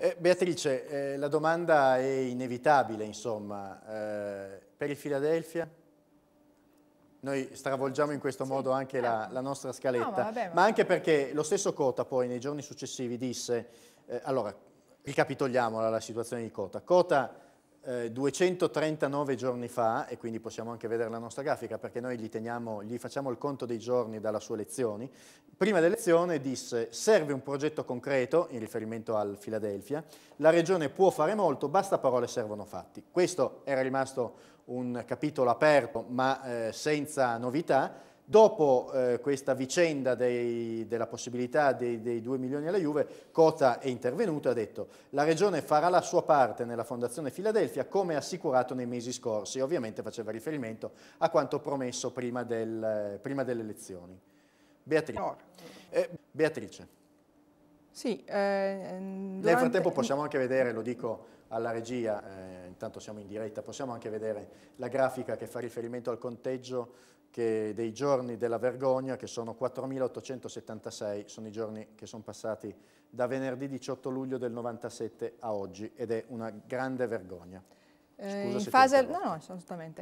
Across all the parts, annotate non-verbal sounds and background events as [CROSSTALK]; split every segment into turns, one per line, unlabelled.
Eh, Beatrice, eh, la domanda è inevitabile, insomma. Eh, per il Filadelfia? Noi stravolgiamo in questo sì. modo anche la, eh. la nostra scaletta, no, ma, vabbè, ma... ma, anche perché lo stesso Cota poi nei giorni successivi disse, eh, allora ricapitoliamola la situazione di Cota, Cota 239 giorni fa, e quindi possiamo anche vedere la nostra grafica perché noi gli, teniamo, gli facciamo il conto dei giorni dalla sua lezione, Prima dell'elezione disse serve un progetto concreto, in riferimento al Filadelfia, la regione può fare molto, basta parole servono fatti. Questo era rimasto un capitolo aperto ma eh, senza novità. Dopo eh, questa vicenda dei, della possibilità dei, dei 2 milioni alla Juve, Cota è intervenuto e ha detto la regione farà la sua parte nella Fondazione Filadelfia come assicurato nei mesi scorsi, ovviamente faceva riferimento a quanto promesso prima, del, prima delle elezioni. Beatrice. Eh, Beatrice.
Sì. Eh, durante... Nel frattempo possiamo
anche vedere, lo dico alla regia, eh, intanto siamo in diretta, possiamo anche vedere la grafica che fa riferimento al conteggio che, dei giorni della vergogna, che sono 4.876, sono i giorni che sono passati da venerdì 18 luglio del 97 a oggi ed è una grande vergogna.
Eh, in, fase, no, no,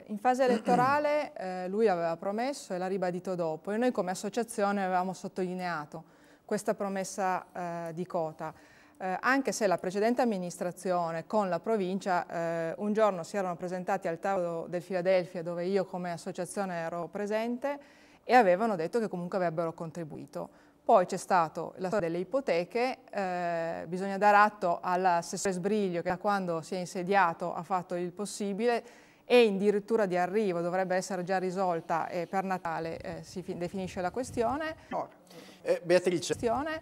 in, fase, elettorale eh, lui aveva promesso e l'ha ribadito dopo e noi come associazione avevamo sottolineato questa promessa eh, di quota. Eh, anche se la precedente amministrazione con la provincia eh, un giorno si erano presentati al tavolo del Filadelfia dove io come associazione ero presente e avevano detto che comunque avrebbero contribuito. Poi c'è stata la storia delle ipoteche, eh, bisogna dare atto all'assessore Sbriglio che da quando si è insediato ha fatto il possibile, e in dirittura di arrivo, dovrebbe essere già risolta e per Natale eh, si definisce la questione. No. Eh, Beatrice. Questione.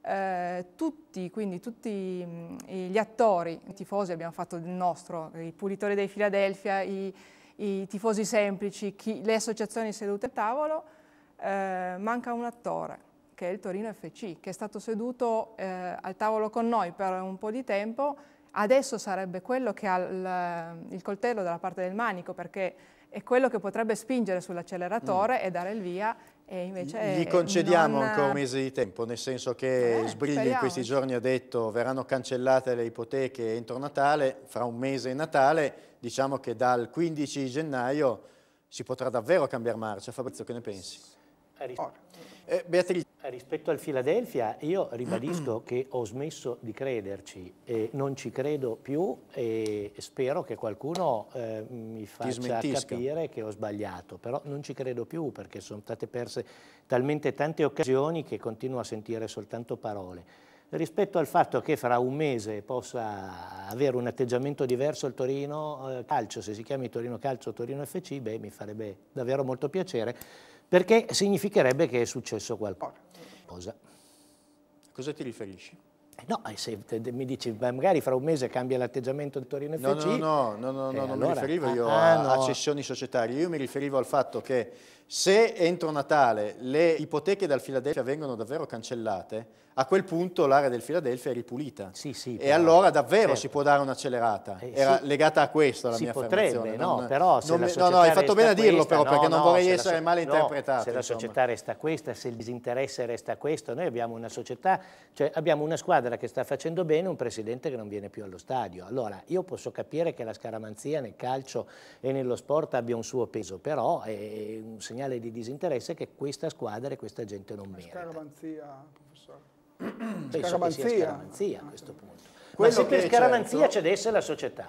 Eh, tutti, quindi tutti mm, gli attori, i tifosi abbiamo fatto il nostro, i pulitori dei Filadelfia, i, i tifosi semplici, chi, le associazioni sedute a tavolo, eh, manca un attore che è il Torino FC, che è stato seduto eh, al tavolo con noi per un po' di tempo, adesso sarebbe quello che ha il, il coltello dalla parte del manico, perché è quello che potrebbe spingere sull'acceleratore mm. e dare il via. E invece Gli concediamo non... ancora un
mese di tempo, nel senso che eh, Sbrigli speriamo. in questi giorni ha detto verranno cancellate le ipoteche entro Natale, fra un mese e Natale, diciamo che dal 15 gennaio si potrà davvero cambiare marcia. Fabrizio, che ne pensi? Oh. Eh, Beatrice. Eh, rispetto al Filadelfia, io ribadisco che ho smesso di
crederci, eh, non ci credo più e spero che qualcuno eh, mi faccia capire che ho sbagliato, però non ci credo più perché sono state perse talmente tante occasioni che continuo a sentire soltanto parole rispetto al fatto che fra un mese possa avere un atteggiamento diverso il Torino eh, Calcio, se si chiami Torino Calcio o Torino FC, beh, mi farebbe davvero molto piacere, perché significherebbe che è successo qualcosa. A
cosa ti riferisci?
Eh, no, eh, se
mi dici, magari fra un mese cambia l'atteggiamento del Torino FC. No, no, no, no, no, eh, non mi riferivo ah, io a, ah, cessioni societarie, io mi riferivo al fatto che se entro Natale le ipoteche dal Filadelfia vengono davvero cancellate, a quel punto l'area del Filadelfia è ripulita. Sì, sì, e allora davvero certo. si può dare un'accelerata. Eh, Era sì. legata a questo la si mia potrebbe, affermazione. No, non, però se non, la no, no, hai fatto bene a dirlo questa, però, perché no, non vorrei essere so male interpretato. se la società
resta questa, se il disinteresse resta questo, noi abbiamo una società, cioè abbiamo una squadra che sta facendo bene, un presidente che non viene più allo stadio. Allora, io posso capire che la scaramanzia nel calcio e nello sport abbia un suo peso, però è un segnale segnale di disinteresse che questa squadra e questa gente non merita. Scaramanzia, professore. Penso scaramanzia. scaramanzia a questo punto. Quello Ma se per scaramanzia certo. cedesse la società,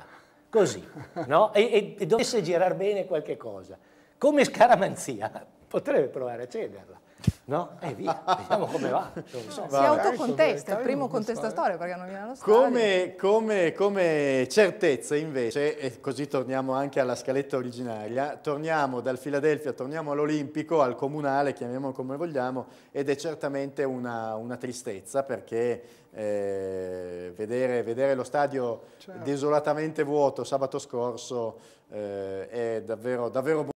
così, no? e, e, e dovesse girare bene qualche cosa, come scaramanzia [LAUGHS] potrebbe provare a cederla. No? E eh, via, vediamo [LAUGHS] come va. So. Si
autocontesta, è il primo contestatore perché non viene allo
come, come, come, certezza invece, e così torniamo anche alla scaletta originaria, torniamo dal Filadelfia, torniamo all'Olimpico, al Comunale, chiamiamolo come vogliamo, ed è certamente una, una tristezza perché eh, vedere, vedere, lo stadio certo. desolatamente vuoto sabato scorso eh, è davvero, davvero brutto.